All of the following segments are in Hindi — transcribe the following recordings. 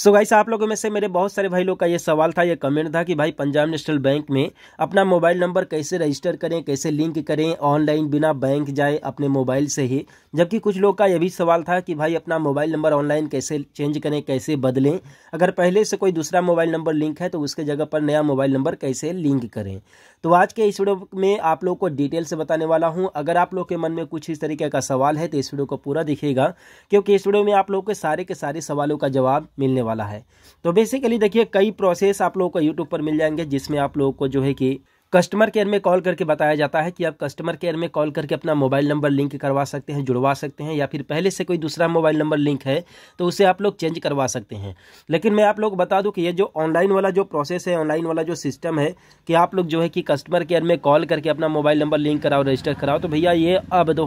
सो गाइस आप लोगों में से मेरे बहुत सारे भाई लोग का ये सवाल था ये कमेंट था कि भाई पंजाब नेशनल बैंक में अपना मोबाइल नंबर कैसे रजिस्टर करें कैसे लिंक करें ऑनलाइन बिना बैंक जाए अपने मोबाइल से ही जबकि कुछ लोग का ये भी सवाल था कि भाई अपना मोबाइल नंबर ऑनलाइन कैसे चेंज करें कैसे बदलें अगर पहले से कोई दूसरा मोबाइल नंबर लिंक है तो उसके जगह पर नया मोबाइल नंबर कैसे लिंक करें तो आज के इस वीडियो में आप लोग को डिटेल से बताने वाला हूँ अगर आप लोग के मन में कुछ इस तरीके का सवाल है तो इस वीडियो को पूरा दिखेगा क्योंकि इस वीडियो में आप लोग के सारे के सारे सवालों का जवाब मिलने वाला है तो बेसिकली देखिए कई प्रोसेस आप लोगों को यूट्यूब पर मिल जाएंगे जिसमें आप लोगों को जो है कि कस्टमर केयर में कॉल करके बताया जाता है कि आप कस्टमर केयर में कॉल करके अपना मोबाइल नंबर लिंक करवा सकते हैं जुड़वा सकते हैं या फिर पहले से कोई दूसरा मोबाइल नंबर लिंक है तो उसे आप लोग चेंज करवा सकते हैं लेकिन मैं आप लोग बता दूं कि ये जो ऑनलाइन वाला जो प्रोसेस है ऑनलाइन वाला जो सिस्टम है कि आप लोग जो है कि कस्टमर केयर में कॉल करके अपना मोबाइल नंबर लिंक कराओ रजिस्टर कराओ तो भैया ये अब दो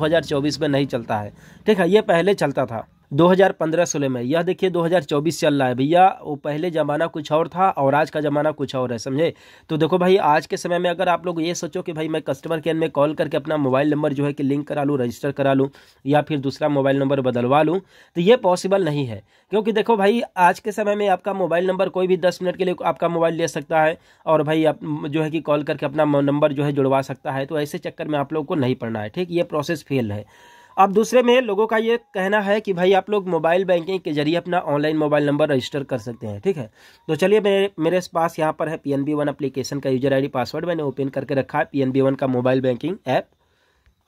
में नहीं चलता है ठीक है ये पहले चलता था 2015-16 में यह देखिए 2024 चल रहा है भैया वो पहले ज़माना कुछ और था और आज का ज़माना कुछ और है समझे तो देखो भाई आज के समय में अगर आप लोग ये सोचो कि भाई मैं कस्टमर केयर में कॉल करके अपना मोबाइल नंबर जो है कि लिंक करा लूँ रजिस्टर करा लूँ या फिर दूसरा मोबाइल नंबर बदलवा लूँ तो ये पॉसिबल नहीं है क्योंकि देखो भाई आज के समय में आपका मोबाइल नंबर कोई भी दस मिनट के लिए आपका मोबाइल ले सकता है और भाई आप जो है कि कॉल करके अपना नंबर जो है जुड़वा सकता है तो ऐसे चक्कर में आप लोग को नहीं पड़ना है ठीक ये प्रोसेस फेल है अब दूसरे में लोगों का ये कहना है कि भाई आप लोग मोबाइल बैंकिंग के जरिए अपना ऑनलाइन मोबाइल नंबर रजिस्टर कर सकते हैं ठीक है तो चलिए मेरे मेरे पास यहाँ पर है P N B one application का यूजर आई डी पासवर्ड मैंने ओपन करके रखा है पी एन बी वन का मोबाइल बैंकिंग ऐप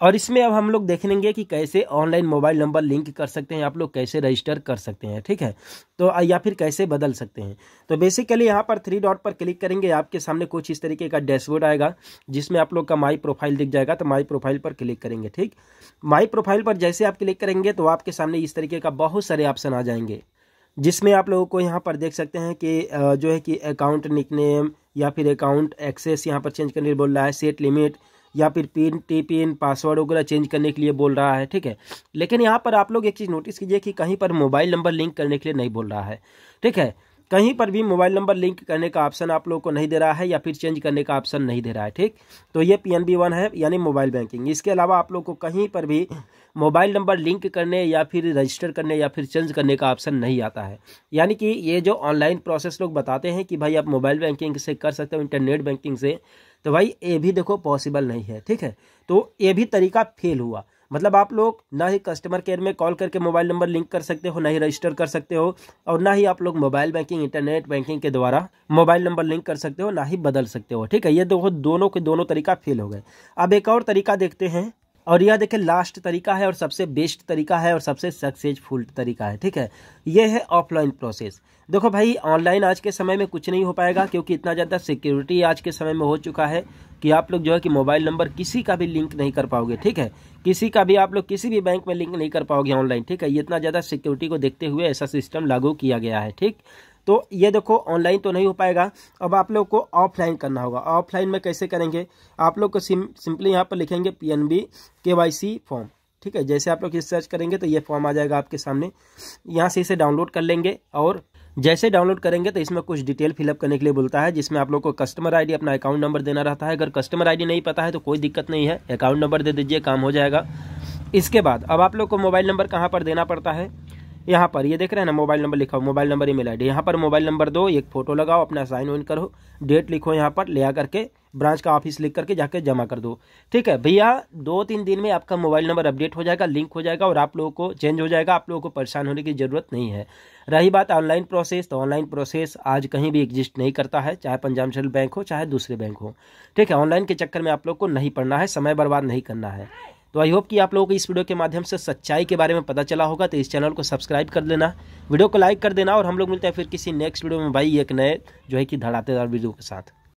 और इसमें अब हम लोग देखेंगे कि कैसे ऑनलाइन मोबाइल नंबर लिंक कर सकते हैं आप लोग कैसे रजिस्टर कर सकते हैं ठीक है तो या फिर कैसे बदल सकते हैं तो बेसिकली यहाँ पर थ्री डॉट पर क्लिक करेंगे आपके सामने कुछ इस तरीके का डैशबोर्ड आएगा जिसमें आप लोग का माई प्रोफाइल दिख जाएगा तो माई प्रोफाइल पर क्लिक करेंगे ठीक माई प्रोफाइल पर जैसे आप क्लिक करेंगे तो आपके सामने इस तरीके का बहुत सारे ऑप्शन आ जाएंगे जिसमें आप लोगों को यहाँ पर देख सकते हैं कि जो है कि अकाउंट निकनेम या फिर अकाउंट एक्सेस यहाँ पर चेंज करने बोल रहा है सेट लिमिट या फिर पिन टी पिन पासवर्ड वगैरह चेंज करने के लिए बोल रहा है ठीक है लेकिन यहाँ पर आप लोग एक चीज़ नोटिस कीजिए कि कहीं पर मोबाइल नंबर लिंक करने के लिए नहीं बोल रहा है ठीक है कहीं पर भी मोबाइल नंबर लिंक करने का ऑप्शन आप लोगों को नहीं दे रहा है या फिर चेंज करने का ऑप्शन नहीं दे रहा है ठीक तो ये पी एन बी वन है यानी मोबाइल बैंकिंग इसके अलावा आप लोग को कहीं पर भी मोबाइल नंबर लिंक करने या फिर रजिस्टर करने या फिर चेंज करने का ऑप्शन नहीं आता है यानी कि ये जो ऑनलाइन प्रोसेस लोग बताते हैं कि भाई आप मोबाइल बैंकिंग से कर सकते हो इंटरनेट बैंकिंग से तो भाई ये भी देखो पॉसिबल नहीं है ठीक है तो ये भी तरीका फेल हुआ मतलब आप लोग ना ही कस्टमर केयर में कॉल करके मोबाइल नंबर लिंक कर सकते हो ना ही रजिस्टर कर सकते हो और ना ही आप लोग मोबाइल बैंकिंग इंटरनेट बैंकिंग के द्वारा मोबाइल नंबर लिंक कर सकते हो ना ही बदल सकते हो ठीक है ये दो, दोनों के दोनों तरीका फेल हो गए अब एक और तरीका देखते हैं और यह देखिए लास्ट तरीका है और सबसे बेस्ट तरीका है और सबसे सक्सेसफुल तरीका है ठीक है यह है ऑफलाइन प्रोसेस देखो भाई ऑनलाइन आज के समय में कुछ नहीं हो पाएगा क्योंकि इतना ज़्यादा सिक्योरिटी आज के समय में हो चुका है कि आप लोग जो है कि मोबाइल नंबर किसी का भी लिंक नहीं कर पाओगे ठीक है किसी का भी आप लोग किसी भी बैंक में लिंक नहीं कर पाओगे ऑनलाइन ठीक है इतना ज़्यादा सिक्योरिटी को देखते हुए ऐसा सिस्टम लागू किया गया है ठीक तो ये देखो ऑनलाइन तो नहीं हो पाएगा अब आप लोग को ऑफलाइन करना होगा ऑफलाइन में कैसे करेंगे आप लोग को सिम, सिंपली यहाँ पर लिखेंगे P N B K Y C form ठीक है जैसे आप लोग इस सर्च करेंगे तो ये फॉर्म आ जाएगा आपके सामने यहाँ से इसे डाउनलोड कर लेंगे और जैसे डाउनलोड करेंगे तो इसमें कुछ डिटेल फिलअप करने के लिए बोलता है जिसमें आप लोग को कस्टमर आईडी अपना अकाउंट नंबर देना रहता है अगर कस्टमर आईडी नहीं पता है तो कोई दिक्कत नहीं है अकाउंट नंबर दे दीजिए काम हो जाएगा इसके बाद अब आप लोग को मोबाइल नंबर कहाँ पर देना पड़ता है यहाँ पर ये देख रहे हैं ना मोबाइल नंबर लिखा हो mobile number email I D यहाँ पर मोबाइल नंबर दो एक फ़ोटो लगाओ अपना साइन इन करो डेट लिखो यहाँ पर ले आ करके ब्रांच का ऑफिस लिख करके जाके जमा कर दो ठीक है भैया दो तीन दिन में आपका मोबाइल नंबर अपडेट हो जाएगा लिंक हो जाएगा और आप लोगों को चेंज हो जाएगा आप लोगों को परेशान होने की ज़रूरत नहीं है रही बात ऑनलाइन प्रोसेस तो ऑनलाइन प्रोसेस आज कहीं भी एग्जिस्ट नहीं करता है चाहे पंजाब नेशनल बैंक हो चाहे दूसरे बैंक हो ठीक है ऑनलाइन के चक्कर में आप लोग को नहीं पड़ना है समय बर्बाद नहीं करना है तो आई होप कि आप लोगों को इस वीडियो के माध्यम से सच्चाई के बारे में पता चला होगा तो इस चैनल को सब्सक्राइब कर लेना वीडियो को लाइक कर देना और हम लोग मिलते हैं फिर किसी नेक्स्ट वीडियो में भाई एक नए जो है कि धड़ातेदार वीडियो के साथ